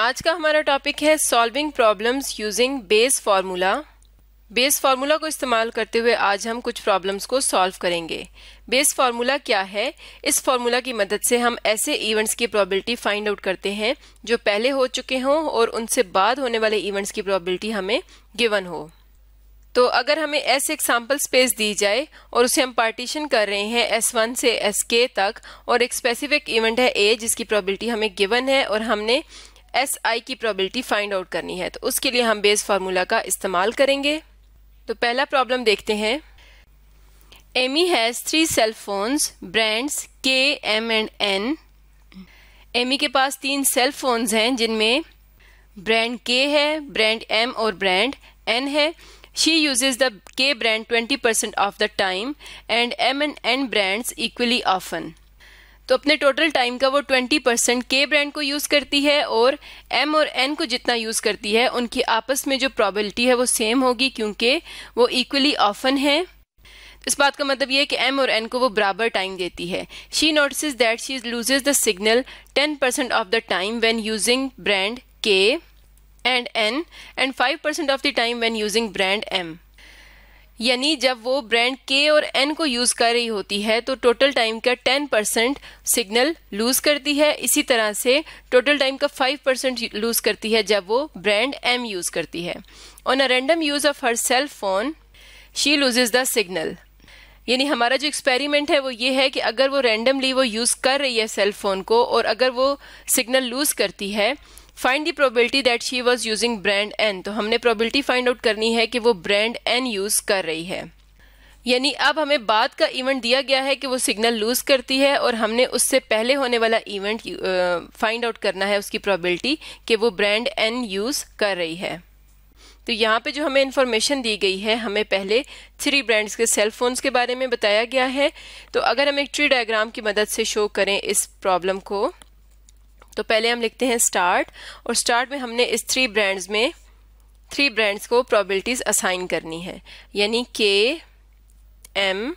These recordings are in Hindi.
आज का हमारा टॉपिक है solving problems using Bayes formula Bayes formula को इस्तेमाल करते हुए आज हम कुछ प्रॉब्लम्स को सॉल्व करेंगे बेस फार्मूला क्या है इस फार्मूला की मदद से हम ऐसे इवेंट्स की प्रोबेबिलिटी फाइंड आउट करते हैं जो पहले हो चुके हों और उनसे बाद होने वाले इवेंट्स की प्रोबेबिलिटी हमें गिवन हो तो अगर हमें एक सैम्पल स्पेस दी जाए और उसे हम पार्टीशन कर रहे हैं एस वन से एस के तक और एक स्पेसिफिक इवेंट है ए जिसकी प्रोबेबिलिटी हमें गिवन है और हमने एस आई की प्रोबेबिलिटी फाइंड आउट करनी है तो उसके लिए हम बेस फार्मूला का इस्तेमाल करेंगे तो पहला प्रॉब्लम देखते हैं Amy has three cell phones brands K M and N Amy के पास तीन सेल फोन्स हैं जिनमें ब्रांड के है ब्रांड एम और ब्रांड एन है she uses the K brand twenty percent of the time and M and N brands equally often तो अपने टोटल टाइम का वो 20 परसेंट के ब्रांड को यूज़ करती है और एम और एन को जितना यूज़ करती है उनकी आपस में जो प्रॉबिलिटी है वो सेम होगी क्योंकि वो इक्वली ऑफन है इस बात का मतलब ये है कि एम और एन को वो बराबर टाइम देती है she notice that she loses the signal 10 percent of the time when using brand K and N and 5 percent of the time when using brand M यानी जब वो ब्रांड के और एन को यूज कर रही होती है तो टोटल टाइम का 10 परसेंट सिग्नल लूज करती है इसी तरह से टोटल टाइम का 5 परसेंट लूज करती है जब वो ब्रांड एम यूज करती है on a random use of her cell phone she loses the signal यानी हमारा जो एक्सपेरिमेंट है वो ये है कि अगर वो रेंडमली वो यूज कर रही है सेल फोन को और अगर वो सिग्नल लूज करती है find the probability that she was using brand N तो हमने प्रोबेबिलिटी फाइंड आउट करनी है कि वो ब्रांड एन यूज कर रही है यानी अब हमें बाद का इवेंट दिया गया है कि वो सिग्नल लूज करती है और हमने उससे पहले होने वाला इवेंट फाइंड आउट करना है उसकी प्रोबेबिलिटी कि वो ब्रांड एन यूज कर रही है तो यहाँ पे जो हमें इन्फॉर्मेशन दी गई है हमें पहले थ्री ब्रांड्स के सेल फोन्स के बारे में बताया गया है तो अगर हम एक ट्री डायग्राम की मदद से शो करें इस प्रॉब्लम को तो पहले हम लिखते हैं स्टार्ट और स्टार्ट में हमने इस थ्री ब्रांड्स में थ्री ब्रांड्स को प्रॉबिलिटीज़ असाइन करनी है यानी के एम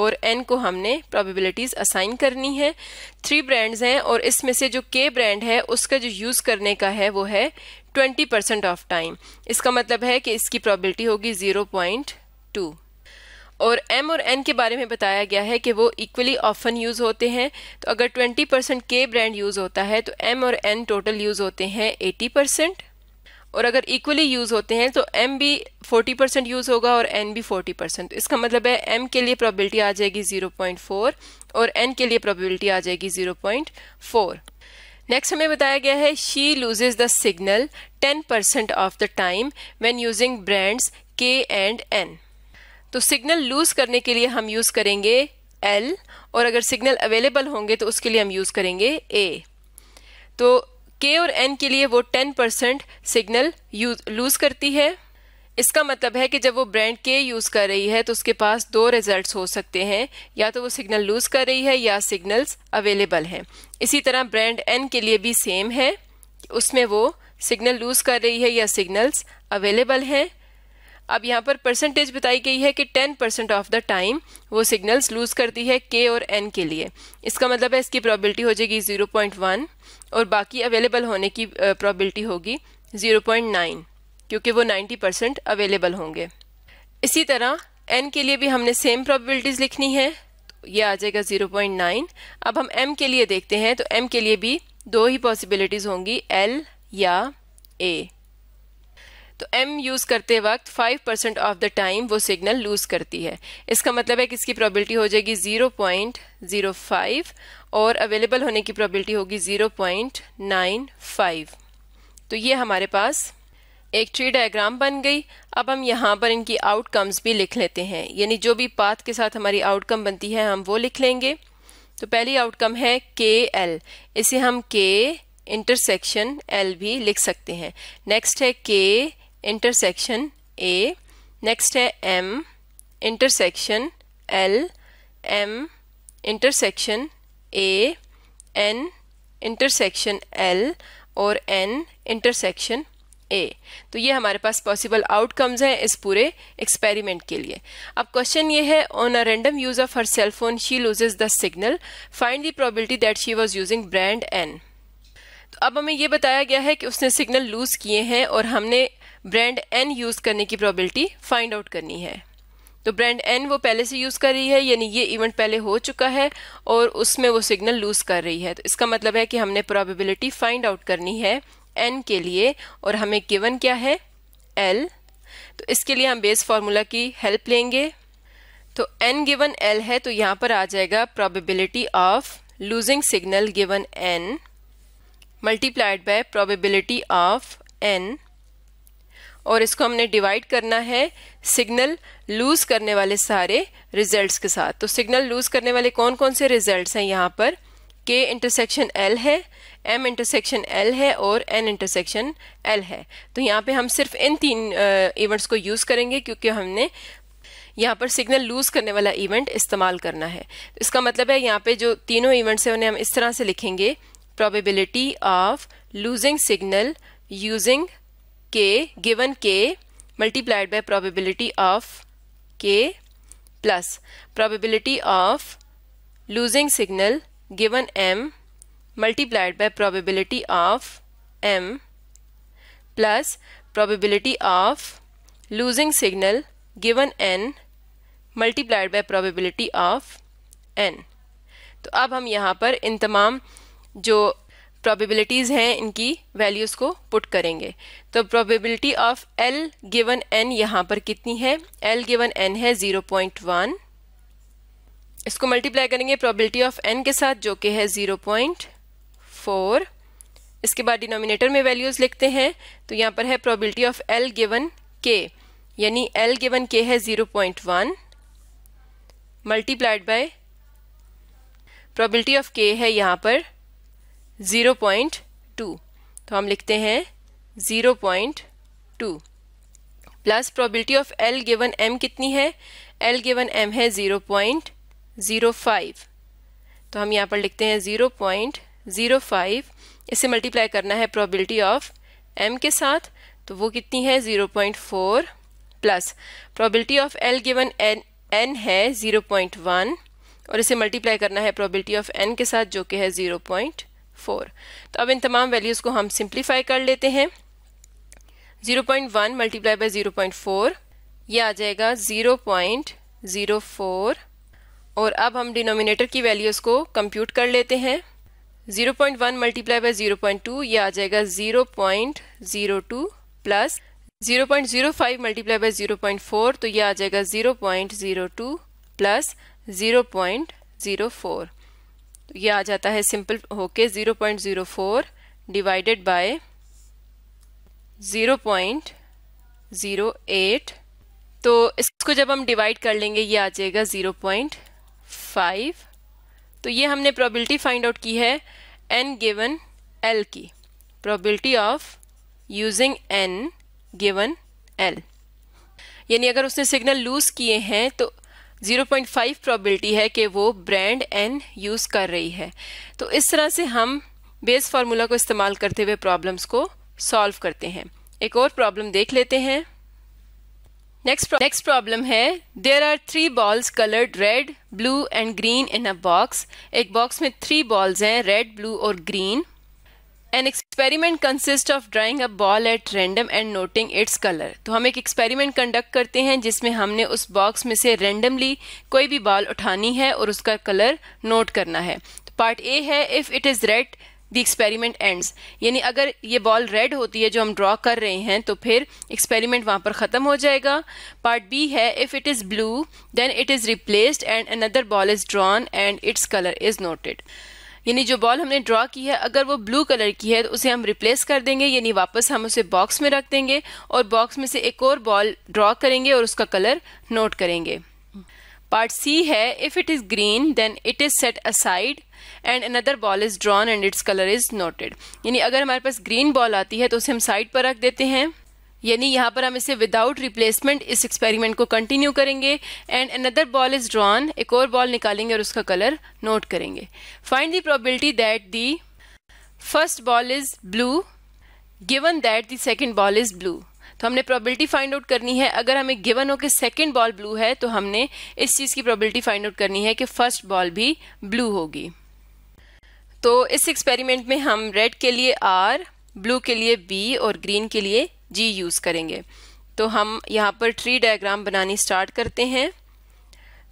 और एन को हमने प्रोबेबिलिटीज़ असाइन करनी है थ्री ब्रांड्स हैं और इसमें से जो के ब्रांड है उसका जो यूज़ करने का है वो है ट्वेंटी परसेंट ऑफ टाइम इसका मतलब है कि इसकी प्रॉबिलिटी होगी ज़ीरो पॉइंट टू और एम और एन के बारे में बताया गया है कि वो इक्वली ऑफन यूज़ होते हैं तो अगर 20 परसेंट के ब्रांड यूज़ होता है तो एम और एन टोटल यूज़ होते हैं 80 परसेंट और अगर इक्वली यूज़ होते हैं तो एम भी 40 परसेंट यूज़ होगा और एन भी 40 परसेंट इसका मतलब है एम के लिए प्रॉबिलिटी आ जाएगी 0.4 और एन के लिए प्रॉबिलिटी आ जाएगी 0.4 नेक्स्ट हमें बताया गया है she loses the signal 10 percent of the time when using brands K and N तो सिग्नल लूज करने के लिए हम यूज़ करेंगे एल और अगर सिग्नल अवेलेबल होंगे तो उसके लिए हम यूज़ करेंगे ए तो के और एन के लिए वो टेन परसेंट सिग्नल लूज करती है इसका मतलब है कि जब वो ब्रांड के यूज़ कर रही है तो उसके पास दो रिजल्ट्स हो सकते हैं या तो वो सिग्नल लूज कर रही है या सिग्नल्स अवेलेबल हैं इसी तरह ब्रांड एन के लिए भी सेम है उसमें वो सिग्नल लूज कर रही है या सिग्नल्स अवेलेबल हैं अब यहाँ पर परसेंटेज बताई गई है कि 10 परसेंट ऑफ द टाइम वो सिग्नल्स लूज करती है के और एन के लिए इसका मतलब है इसकी प्रॉबिलिटी हो जाएगी 0.1 और बाकी अवेलेबल होने की प्रॉबिलिटी होगी 0.9 क्योंकि वो 90 परसेंट अवेलेबल होंगे इसी तरह एन के लिए भी हमने सेम प्रॉबिलिटीज़ लिखनी है तो ये आ जाएगा 0.9 अब हम एम के लिए देखते हैं तो एम के लिए भी दो ही पॉसिबिलिटीज़ होंगी एल या ए तो एम यूज़ करते वक्त five percent of the time वो सिग्नल लूज़ करती है इसका मतलब है कि इसकी प्रॉबिलिटी हो जाएगी ज़ीरो पॉइंट ज़ीरो फाइव और अवेलेबल होने की प्रॉबिलिटी होगी ज़ीरो पॉइंट नाइन फाइव तो ये हमारे पास एक ट्री डायग्राम बन गई अब हम यहाँ पर इनकी आउटकम्स भी लिख लेते हैं यानी जो भी पाथ के साथ हमारी आउटकम बनती है हम वो लिख लेंगे तो पहली आउटकम है के एल इसे हम के इंटरसेक्शन एल भी लिख सकते हैं नेक्स्ट है के इंटरसेक्शन ए नेक्स्ट है M intersection L M intersection A N intersection L और एन इंटरसेक्शन ए तो ये हमारे पास पॉसिबल आउटकम्स हैं इस पूरे एक्सपेरिमेंट के लिए अब क्वेश्चन ये है on a random use of her cell phone she loses the signal find the probability that she was using brand N तो अब हमें ये बताया गया है कि उसने सिग्नल लूज किए हैं और हमने ब्रांड एन यूज़ करने की प्रॉबिलिटी फाइंड आउट करनी है तो ब्रांड एन वो पहले से यूज़ कर रही है यानी ये इवेंट पहले हो चुका है और उसमें वो सिग्नल लूज़ कर रही है तो इसका मतलब है कि हमने प्रोबेबिलिटी फाइंड आउट करनी है एन के लिए और हमें गिवन क्या है एल तो इसके लिए हम बेस फार्मूला की हेल्प लेंगे तो एन गिवन एल है तो यहाँ पर आ जाएगा probability of losing signal given N multiplied by probability of N और इसको हमने डिवाइड करना है सिग्नल लूज करने वाले सारे रिजल्ट्स के साथ तो सिग्नल लूज करने वाले कौन कौन से रिजल्ट्स हैं यहाँ पर के इंटरसेक्शन एल है एम इंटरसेक्शन एल है और एन इंटरसेक्शन एल है तो यहाँ पे हम सिर्फ इन तीन इवेंट्स को यूज़ करेंगे क्योंकि हमने यहाँ पर सिग्नल लूज करने वाला इवेंट इस्तेमाल करना है इसका मतलब है यहाँ पे जो तीनों इवेंट्स हैं उन्हें हम इस तरह से लिखेंगे probability of losing signal using k given k multiplied by probability of k plus probability of losing signal given m multiplied by probability of m plus probability of losing signal given n multiplied by probability of n तो अब हम यहाँ पर इन तमाम जो प्रोबेबिलिटीज़ हैं इनकी वैल्यूज़ को पुट करेंगे तो probability of L given N यहाँ पर कितनी है एल गिवन एन है ज़ीरो पॉइंट वन इसको मल्टीप्लाई करेंगे प्रोबेबिलिटी ऑफ एन के साथ जो कि है ज़ीरो पॉइंट फोर इसके बाद डिनोमिनेटर में वैल्यूज़ लिखते हैं तो यहाँ पर है प्रोबेबिलिटी ऑफ एल गिवन के यानी एल गिवन के है zero point one multiplied by probability of K है यहाँ पर ज़ीरो पॉइंट टू तो हम लिखते हैं zero point two plus probability of L given M कितनी है एल गिवन एम है ज़ीरो पॉइंट ज़ीरो फाइव तो हम यहाँ पर लिखते हैं ज़ीरो पॉइंट ज़ीरो फाइव इसे मल्टीप्लाई करना है प्रोबेबिलिटी ऑफ एम के साथ तो वो कितनी है zero point four plus probability of L given N N है ज़ीरो पॉइंट वन और इसे मल्टीप्लाई करना है प्रोबेबिलिटी ऑफ एन के साथ जो कि है ज़ीरो पॉइंट फोर तो अब इन तमाम वैल्यूज़ को हम सिंप्लीफाई कर लेते हैं zero point one multiply by zero point four यह आ जाएगा ज़ीरो पॉइंट ज़ीरो फोर और अब हम डिनोमिनेटर की वैल्यूज़ को कंप्यूट कर लेते हैं zero point one multiply by zero point two यह आ जाएगा zero point zero two plus zero point zero five multiply by zero point four तो यह आ जाएगा zero point zero two plus zero point zero four तो ये आ जाता है सिंपल होके zero point zero four divided by zero point zero eight तो इसको जब हम डिवाइड कर लेंगे ये आ जाएगा ज़ीरो पॉइंट फाइव तो ये हमने प्रोबेबिलिटी फाइंड आउट की है एन गिवन एल की probability of using N given L यानी अगर उसने सिग्नल लूज़ किए हैं तो 0.5 प्रोबेबिलिटी है कि वो ब्रांड एन यूज़ कर रही है तो इस तरह से हम बेस फार्मूला को इस्तेमाल करते हुए प्रॉब्लम्स को सॉल्व करते हैं एक और प्रॉब्लम देख लेते हैं नेक्स्ट नेक्स्ट प्रॉब्लम है there are three balls coloured red blue and green in a box एक बॉक्स में थ्री बॉल्स हैं रेड ब्लू और green an experiment consist of drawing a ball at random and noting its colour तो हम एक एक्सपेरिमेंट कंडक्ट करते हैं जिसमें हमने उस बॉक्स में से रेंडमली कोई भी बॉल उठानी है और उसका कलर नोट करना है तो पार्ट ए है if it is red the experiment ends यानी अगर ये बॉल रेड होती है जो हम ड्रॉ कर रहे हैं तो फिर एक्सपेरिमेंट वहाँ पर ख़त्म हो जाएगा पार्ट बी है if it is blue then it is replaced and another ball is drawn and its colour is noted यानी जो बॉल हमने ड्रॉ की है अगर वो ब्लू कलर की है तो उसे हम रिप्लेस कर देंगे यानी वापस हम उसे बॉक्स में रख देंगे और बॉक्स में से एक और बॉल ड्रॉ करेंगे और उसका कलर नोट करेंगे पार्ट सी है if it is green then it is set aside and another ball is drawn and its colour is noted यानी अगर हमारे पास ग्रीन बॉल आती है तो उसे हम साइड पर रख देते हैं यानी यहाँ पर हम इसे विदाउट रिप्लेसमेंट इस एक्सपेरिमेंट को कंटिन्यू करेंगे and another ball is drawn एक और बॉल निकालेंगे और उसका कलर नोट करेंगे find the probability that the first ball is blue given that the second ball is blue तो हमने प्रोबेबिलिटी फाइंड आउट करनी है अगर हमें गिवन हो कि सेकेंड बॉल ब्लू है तो हमने इस चीज़ की प्रोबेबिलिटी फाइंड आउट करनी है कि फर्स्ट बॉल भी ब्लू होगी तो इस एक्सपेरिमेंट में हम रेड के लिए आर ब्लू के लिए बी और ग्रीन के लिए जी यूज़ करेंगे तो हम यहाँ पर ट्री डायग्राम बनानी स्टार्ट करते हैं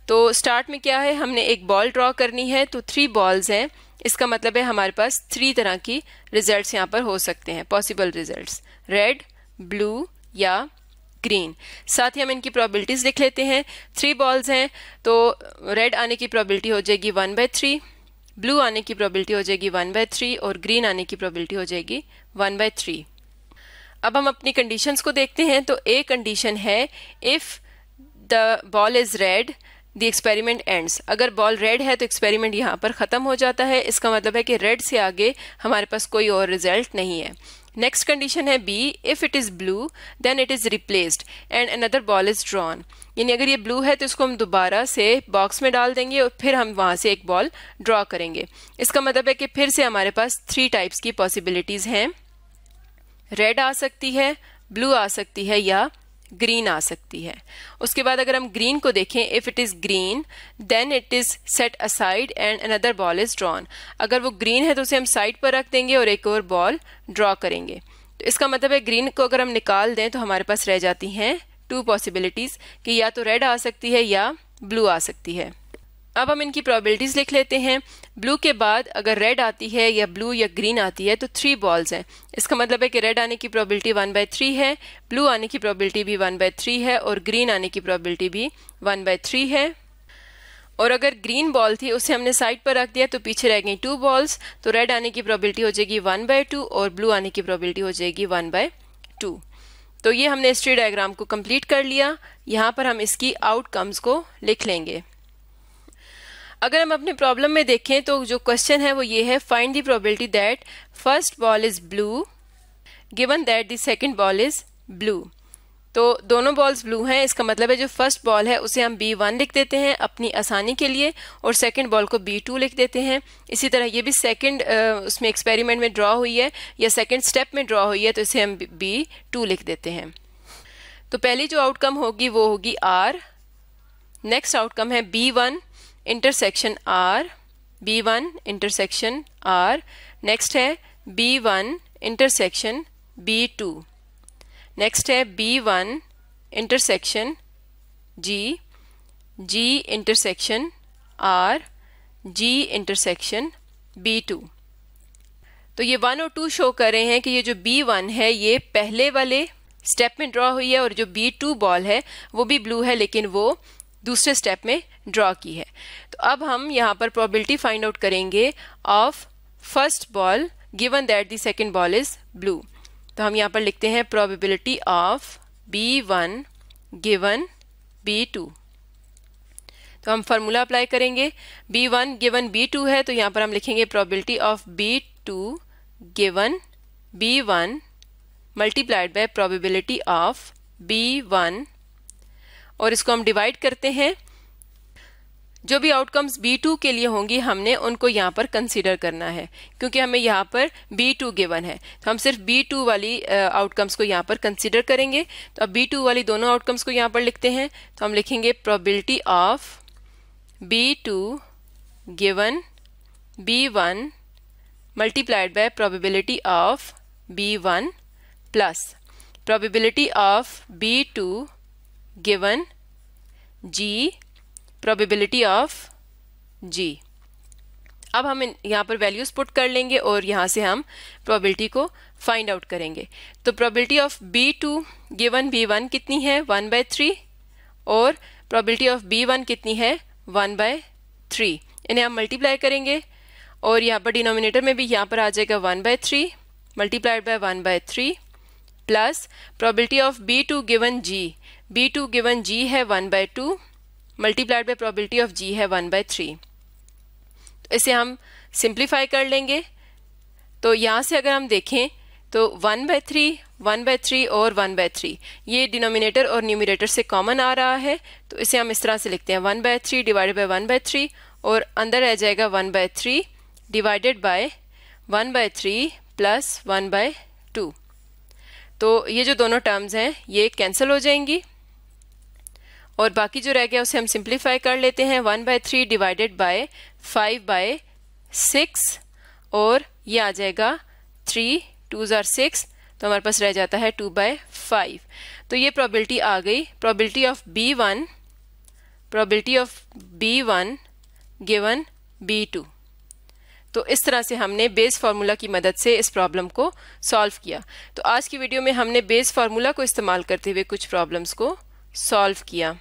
तो स्टार्ट में क्या है हमने एक बॉल ड्रॉ करनी है तो थ्री बॉल्स हैं इसका मतलब है हमारे पास थ्री तरह की रिजल्ट्स यहाँ पर हो सकते हैं पॉसिबल रिजल्ट्स रेड ब्लू या ग्रीन साथ ही हम इनकी प्रॉबिलिटीज़ लिख लेते हैं थ्री बॉल्स हैं तो रेड आने की प्रॉबिलिटी हो जाएगी वन बाय थ्री ब्लू आने की प्रोबेबिलिटी हो जाएगी वन बाय थ्री और ग्रीन आने की प्रॉबिलिटी हो जाएगी वन बाय थ्री अब हम अपनी कंडीशंस को देखते हैं तो ए कंडीशन है if the ball is red the experiment ends अगर बॉल रेड है तो एक्सपेरिमेंट यहाँ पर ख़त्म हो जाता है इसका मतलब है कि रेड से आगे हमारे पास कोई और रिजल्ट नहीं है नेक्स्ट कंडीशन है B if it is blue then it is replaced and another ball is drawn यानी अगर ये ब्लू है तो इसको हम दोबारा से बॉक्स में डाल देंगे और फिर हम वहाँ से एक बॉल ड्रॉ करेंगे इसका मतलब है कि फिर से हमारे पास थ्री टाइप्स की पॉसिबिलिटीज़ हैं रेड आ सकती है ब्लू आ सकती है या ग्रीन आ सकती है उसके बाद अगर हम ग्रीन को देखें if it is green then it is set aside and another ball is drawn अगर वो ग्रीन है तो उसे हम साइड पर रख देंगे और एक और बॉल ड्रॉ करेंगे तो इसका मतलब है ग्रीन को अगर हम निकाल दें तो हमारे पास रह जाती हैं टू पॉसिबिलिटीज़ कि या तो रेड आ सकती है या ब्लू आ सकती है अब हम इनकी प्रॉबिलिटीज़ लिख लेते हैं ब्लू के बाद अगर रेड आती है या ब्लू या ग्रीन आती है तो थ्री बॉल्स हैं इसका मतलब है कि रेड आने की प्रॉबिलिटी वन बाय थ्री है ब्लू आने की प्रॉबिलिटी भी वन बाय थ्री है और ग्रीन आने की प्रॉबिलिटी भी वन बाय थ्री है और अगर ग्रीन बॉल थी उसे हमने साइड पर रख दिया तो पीछे रह गई टू बॉल्स तो रेड आने की प्रॉबिलिटी हो जाएगी वन बाय टू और ब्लू आने की प्रॉबिलिटी हो जाएगी वन बाय टू तो ये हमने स्ट्री डायग्राम को कंप्लीट कर लिया यहाँ पर हम इसकी आउटकम्स को लिख लेंगे अगर हम अपने प्रॉब्लम में देखें तो जो क्वेश्चन है वो ये है find the probability that first ball is blue given that the second ball is blue तो दोनों बॉल्स ब्लू हैं इसका मतलब है जो फर्स्ट बॉल है उसे हम बी वन लिख देते हैं अपनी आसानी के लिए और सेकंड बॉल को बी टू लिख देते हैं इसी तरह ये भी सेकंड उसमें एक्सपेरिमेंट में ड्रॉ हुई है या सेकंड स्टेप में ड्रॉ हुई है तो इसे हम बी टू लिख देते हैं तो पहली जो आउटकम होगी वो होगी आर नेक्स्ट आउटकम है B one intersection R B one intersection R next है B one intersection B two next है B one intersection G G intersection R G intersection B two तो ये वन और टू शो कर रहे हैं कि ये जो बी वन है ये पहले वाले स्टेप में ड्रॉ हुई है और जो बी टू बॉल है वो भी ब्लू है लेकिन वो दूसरे स्टेप में ड्रॉ की है तो अब हम यहाँ पर प्रोबेबिलिटी फाइंड आउट करेंगे of first ball given that the second ball is blue तो हम यहाँ पर लिखते हैं probability of B one given B two तो हम फार्मूला अप्लाई करेंगे B one given B two है तो यहाँ पर हम लिखेंगे probability of B two given B one multiplied by probability of B one और इसको हम डिवाइड करते हैं जो भी आउटकम्स B2 के लिए होंगी हमने उनको यहाँ पर कंसीडर करना है क्योंकि हमें यहाँ पर B2 गिवन है तो हम सिर्फ B2 वाली आउटकम्स को यहाँ पर कंसीडर करेंगे तो अब B2 वाली दोनों आउटकम्स को यहाँ पर लिखते हैं तो हम लिखेंगे probability of B2 given B1 multiplied by probability of B1 plus probability of B2 given g probability of g अब हम यहाँ पर वैल्यूज़ पुट कर लेंगे और यहाँ से हम प्रोबेबिलिटी को फाइंड आउट करेंगे तो probability of B two given B one कितनी है वन बाय थ्री और प्रोबेबिलिटी ऑफ बी वन कितनी है वन बाय थ्री इन्हें हम मल्टीप्लाई करेंगे और यहाँ पर डिनोमिनेटर में भी यहाँ पर आ जाएगा one by three multiplied by one by three plus probability of B two given G B two given G है one by two multiplied by probability of G है वन बाय थ्री तो इसे हम सिंप्लीफाई कर लेंगे तो यहाँ से अगर हम देखें तो one by three one by three और वन बाय थ्री ये डिनोमिनेटर और न्यूमिनेटर से कॉमन आ रहा है तो इसे हम इस तरह से लिखते हैं one by three divided by one by three और अंदर रह जाएगा one by three divided by one by three plus one by two तो ये जो दोनों टर्म्स हैं ये कैंसिल हो जाएंगी और बाकी जो रह गया उसे हम सिंप्लीफाई कर लेते हैं one by three divided by five by six और ये आ जाएगा थ्री टू ज़ार सिक्स तो हमारे पास रह जाता है टू बाय फाइव तो ये प्रॉबिलिटी आ गई probability of B one probability of B one given B two तो इस तरह से हमने बेस फार्मूला की मदद से इस प्रॉब्लम को सॉल्व किया तो आज की वीडियो में हमने बेस फार्मूला को इस्तेमाल करते हुए कुछ प्रॉब्लम्स को सॉल्व किया